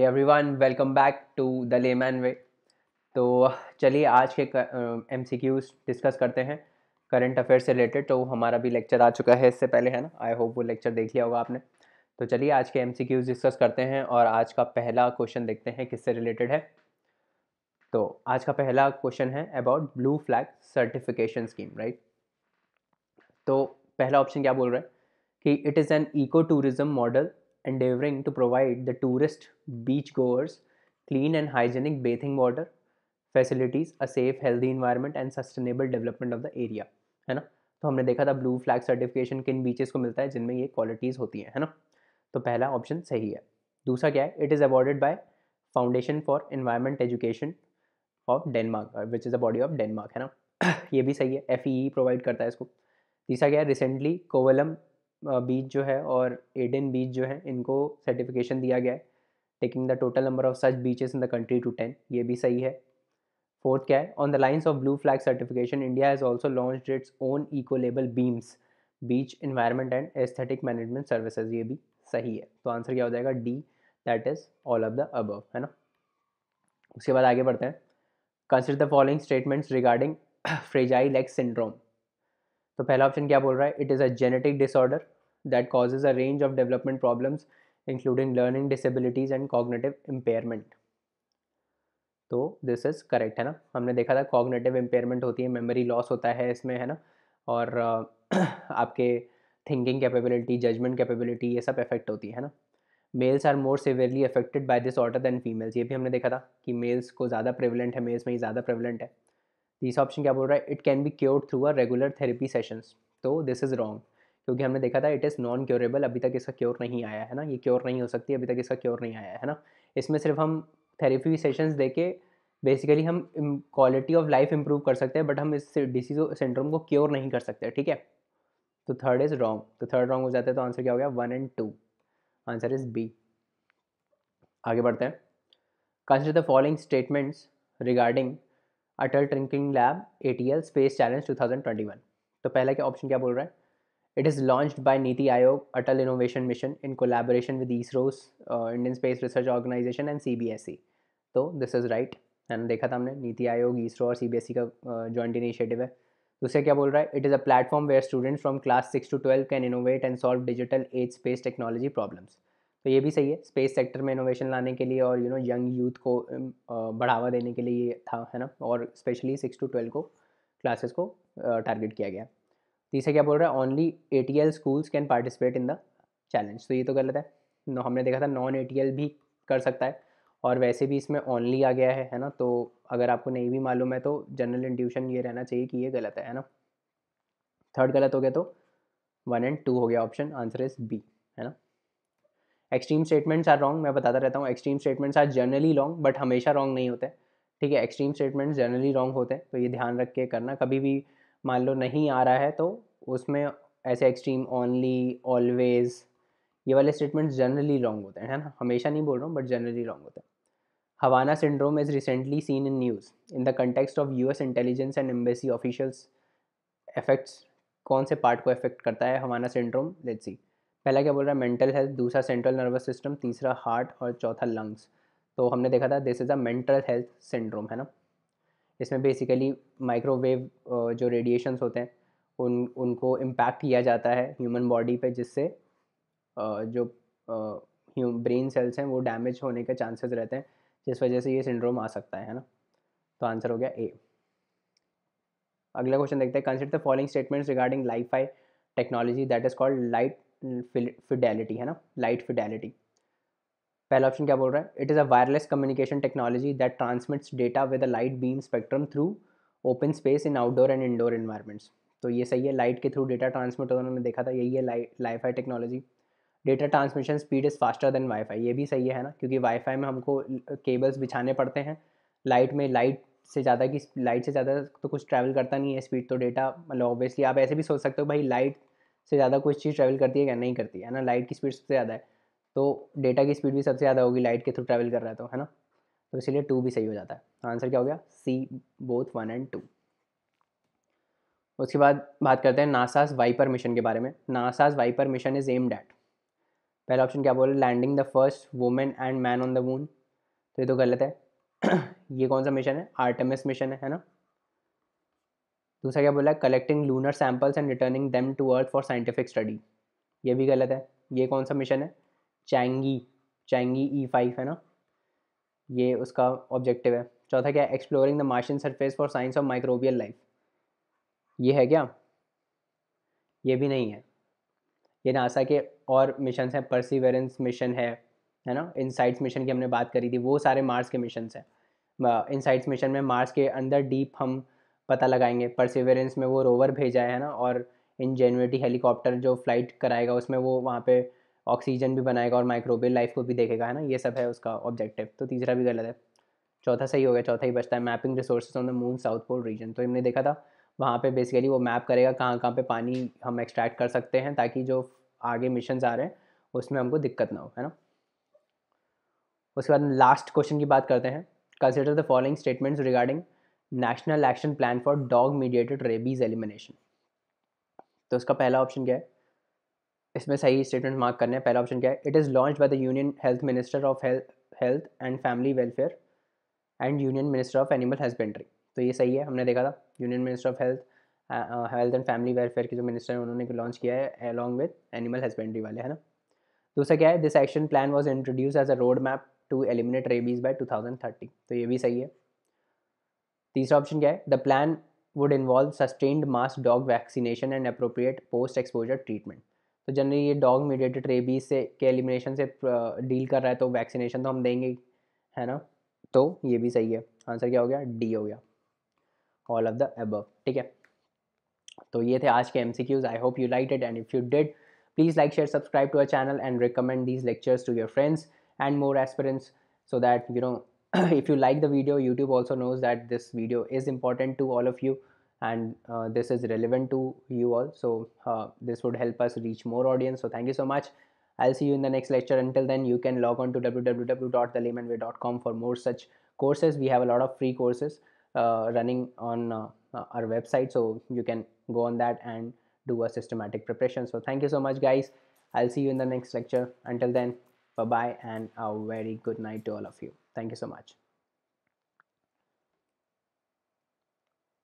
Everyone welcome back to the layman way तो चलिए आज के एम सी क्यूज डिस्कस करते हैं करंट अफेयर से रिलेटेड तो हमारा भी लेक्चर आ चुका है इससे पहले है ना आई होप वो लेक्चर देख लिया होगा आपने तो चलिए आज के एम डिस्कस करते हैं और आज का पहला क्वेश्चन देखते हैं किससे रिलेटेड है तो आज का पहला क्वेश्चन है about blue flag certification scheme right तो पहला ऑप्शन क्या बोल रहा है कि it is an eco tourism model endeavouring to provide the tourist beach goers clean and hygienic bathing water facilities a safe healthy environment and sustainable development of the area है ना तो हमने देखा था ब्लू फ्लैग सर्टिफिकेशन किन beaches को मिलता है जिनमें ये क्वालिटीज़ होती हैं है ना तो पहला ऑप्शन सही है दूसरा क्या है it is awarded by foundation for environment education of Denmark which is a body of Denmark है ना ये भी सही है एफ ई प्रोवाइड करता है इसको तीसरा क्या है रिसेंटली कोवलम बीच जो है और एडन बीच जो है इनको सर्टिफिकेशन दिया गया है taking the total number of such beaches in the country to ten ये भी सही है फोर्थ क्या है on the lines of blue flag certification India has also launch its own eco label BEAMS beach environment and aesthetic management services ये भी सही है तो आंसर क्या हो जाएगा D that is all of the above है ना उसके बाद आगे बढ़ते हैं consider the following statements regarding Prader Willi syndrome तो पहला ऑप्शन क्या बोल रहा है it is a genetic disorder that causes a range of development problems including learning disabilities and cognitive impairment तो दिस इज़ करेक्ट है ना हमने देखा था कॉग्नेटिव इम्पेयरमेंट होती है मेमोरी लॉस होता है इसमें है ना और आपके थिंकिंग कैपेबिलिटी जजमेंट कैपेबिलिटी ये सब इफेक्ट होती है ना males are more severely affected by this order than females ये भी हमने देखा था कि मेल्स को ज़्यादा प्रेवलेंट है मेल्स में ही ज़्यादा प्रेवलेंट है तीसरा ऑप्शन क्या बोल रहा है it can be cured through a regular therapy sessions तो दिस इज़ रॉन्ग क्योंकि हमने देखा था इट इज़ नॉन क्योरेबल अभी तक इसका क्योर नहीं आया है ना ये क्योर नहीं हो सकती अभी तक इसका क्योर नहीं आया है ना इसमें सिर्फ हम थेरेपी सेशंस दे के बेसिकली हम क्वालिटी ऑफ लाइफ इम्प्रूव कर सकते हैं बट हम इस डिसीज सिंड्रोम को क्योर नहीं कर सकते ठीक है तो थर्ड इज़ रॉन्ग तो थर्ड रॉन्ग हो जाता है तो आंसर क्या हो गया one and two answer is B आगे बढ़ते हैं consider the following statements regarding Atal tinkering lab A T L space challenge two thousand twenty one तो पहला क्या ऑप्शन क्या बोल रहा है it is launch by NITI Aayog Atal innovation mission in collaboration with ISRO's Indian space research organisation and C B S E तो this is right मैंने देखा था हमने नीति आयोग इसरो और सी बी एस ई का जॉइंट uh, इनिशिएटिव है दूसरा क्या बोल रहा है it is a platform where students from class six to twelve can innovate and solve digital age space technology problems तो ये भी सही है स्पेस सेक्टर में इनोवेशन लाने के लिए और यू नो यंग यूथ को um, uh, बढ़ावा देने के लिए ये था है ना और स्पेशली सिक्स टू ट्वेल्व को क्लासेस को टारगेट uh, किया गया तीसरा क्या बोल रहा है only A T L schools can participate in the challenge तो ये तो गलत है हमने देखा था नॉन ए टी एल भी कर सकता है और वैसे भी इसमें ऑनली आ गया है है ना तो अगर आपको नहीं भी मालूम है तो जनरल इंट्यूशन ये रहना चाहिए कि ये गलत है है ना थर्ड गलत हो गया तो वन एंड टू हो गया ऑप्शन आंसर इज बी है ना एक्सट्रीम स्टेटमेंट्स आर रॉन्ग मैं बताता रहता हूँ extreme statements are generally wrong but हमेशा रॉन्ग नहीं होते ठीक है एक्सट्रीम स्टेटमेंट्स जनरली रॉन्ग होते हैं तो ये ध्यान रख के करना कभी भी मान लो नहीं आ रहा है तो उसमें ऐसे एक्सट्रीम ओनली ऑलवेज ये वाले स्टेटमेंट्स जनरली रॉन्ग होते हैं है ना हमेशा नहीं बोल रहा हूँ बट जनरली रॉन्ग होते हैं Havana syndrome is recently seen in news. In the context of US intelligence and embassy officials effects कौन से पार्ट को इफेक्ट करता है हवाना सिंड्रोम लेट्स सी पहला क्या बोल रहा है मेंटल हेल्थ दूसरा सेंट्रल नर्वस सिस्टम तीसरा हार्ट और चौथा लंग्स तो हमने देखा था this is a mental health syndrome है ना इसमें बेसिकली माइक्रोवेव जो रेडिएशंस होते हैं उन उनको इम्पैक्ट किया जाता है ह्यूमन बॉडी पे जिससे जो ब्रेन सेल्स हैं वो डैमेज होने के चांसेस रहते हैं जिस वजह से ये सिंड्रोम आ सकता है ना तो आंसर हो गया ए अगला क्वेश्चन देखते हैं consider the following statements regarding lifi technology that is called light fidelity है ना लाइट फिडेलिटी पहला ऑप्शन क्या बोल रहा है it is a wireless communication technology that transmits data with a light beam spectrum through open space in outdoor and indoor environments तो ये सही है लाइट के थ्रू डेटा ट्रांसमिट होना हमने देखा था यही है light lifi technology data transmission speed is faster than wifi ये भी सही है ना क्योंकि वाईफाई में हमको केबल्स बिछाने पड़ते हैं लाइट में लाइट से ज़्यादा की लाइट से ज़्यादा तो कुछ ट्रैवल करता नहीं है स्पीड तो डेटा मतलब ऑब्वियसली आप ऐसे भी सोच सकते हो भाई लाइट से ज़्यादा कुछ चीज़ ट्रैवल करती है या नहीं करती है ना लाइट की स्पीड सबसे ज़्यादा है तो डेटा की स्पीड भी सबसे ज़्यादा होगी लाइट के थ्रू ट्रैवल कर रहा है तो है ना तो इसीलिए टू भी सही हो जाता है आंसर क्या हो गया C both one and two उसके बाद बात करते हैं नासाज वाइपर मिशन के बारे में NASA's VIPER mission is aimed at पहला ऑप्शन क्या बोला landing the first women and man on the moon तो ये तो गलत है ये कौन सा मिशन है आर्टेमिस मिशन है है ना दूसरा क्या बोला है collecting lunar samples and returning them to earth for scientific study ये भी गलत है ये कौन सा मिशन है चैंगी चैंगी ई फाइव है ना ये उसका ऑब्जेक्टिव है चौथा क्या है exploring the Martian surface for science of microbial life ये है क्या ये भी नहीं है ये नासा के और मिशन हैं परसिवेरेंस मिशन है है ना इनसाइट्स मिशन की हमने बात करी थी वो सारे मार्स के मिशन हैं इनसाइट्स मिशन में मार्स के अंदर डीप हम पता लगाएंगे परसिवेरेंस में वो रोवर भेजा है ना और इनजेन्युटी हेलीकॉप्टर जो फ्लाइट कराएगा उसमें वो वहाँ पे ऑक्सीजन भी बनाएगा और माइक्रोबियल लाइफ को भी देखेगा है ना ये सब है उसका ऑब्जेक्टिव तो तीसरा भी गलत है चौथा सही हो गया चौथा ही बचता है mapping resources on the moon south pole region तो हमने देखा था वहाँ पे बेसिकली वो मैप करेगा कहाँ कहाँ पे पानी हम एक्सट्रैक्ट कर सकते हैं ताकि जो आगे मिशन आ रहे हैं उसमें हमको दिक्कत ना हो है ना उसके बाद लास्ट क्वेश्चन की बात करते हैं consider the following statements regarding national action plan for dog mediated rabies elimination तो उसका पहला ऑप्शन क्या है इसमें सही स्टेटमेंट मार्क करने हैं पहला ऑप्शन क्या है it is launch by the union health minister of health and family welfare and union minister of animal husbandry तो ये सही है हमने देखा था union minister of health health and family welfare के जो मिनिस्टर हैं उन्होंने लॉन्च किया है अलॉन्ग विद एनिमल हस्बेंड्री वाले है ना दूसरा क्या है this action plan was introduce as a road map to eliminate rabies by two thousand thirty तो ये भी सही है तीसरा ऑप्शन क्या है the plan would involve sustained mass dog vaccination and appropriate post exposure treatment तो जनरली ये डॉग मीडिएटेड रेबीज से के एलिमिनेशन से डील कर रहा है तो वैक्सीनेशन तो हम देंगे है ना तो ये भी सही है आंसर क्या हो गया डी हो गया ऑल ऑफ द एबव ठीक है So ये थे आज के MCQs. I hope you liked it, and if you did, please like, share, subscribe to our channel, and recommend these lectures to your friends and more aspirants so that you know if you like the video youtube also knows that this video is important to all of you and uh, this is relevant to you all so uh, this would help us reach more audience so thank you so much i'll see you in the next lecture until then you can log on to www.thelaymanway.com for more such courses we have a lot of free courses uh, running on uh, uh, our website so you can go on that and do a systematic preparation so thank you so much guys i'll see you in the next lecture until then bye bye and a very good night to all of you thank you so much